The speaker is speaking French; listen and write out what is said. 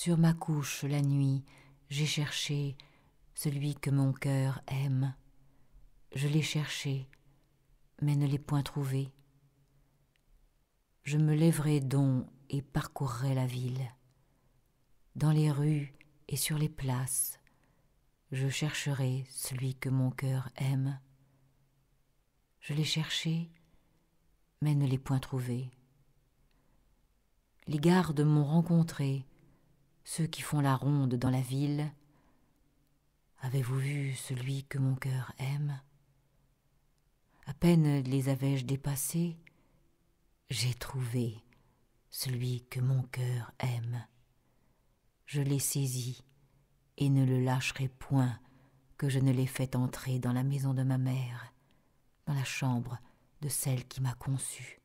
Sur ma couche la nuit, j'ai cherché celui que mon cœur aime. Je l'ai cherché, mais ne l'ai point trouvé. Je me lèverai donc et parcourrai la ville. Dans les rues et sur les places, je chercherai celui que mon cœur aime. Je l'ai cherché, mais ne l'ai point trouvé. Les gardes m'ont rencontré ceux qui font la ronde dans la ville. Avez-vous vu celui que mon cœur aime À peine les avais-je dépassés, j'ai trouvé celui que mon cœur aime. Je l'ai saisi et ne le lâcherai point que je ne l'ai fait entrer dans la maison de ma mère, dans la chambre de celle qui m'a conçu.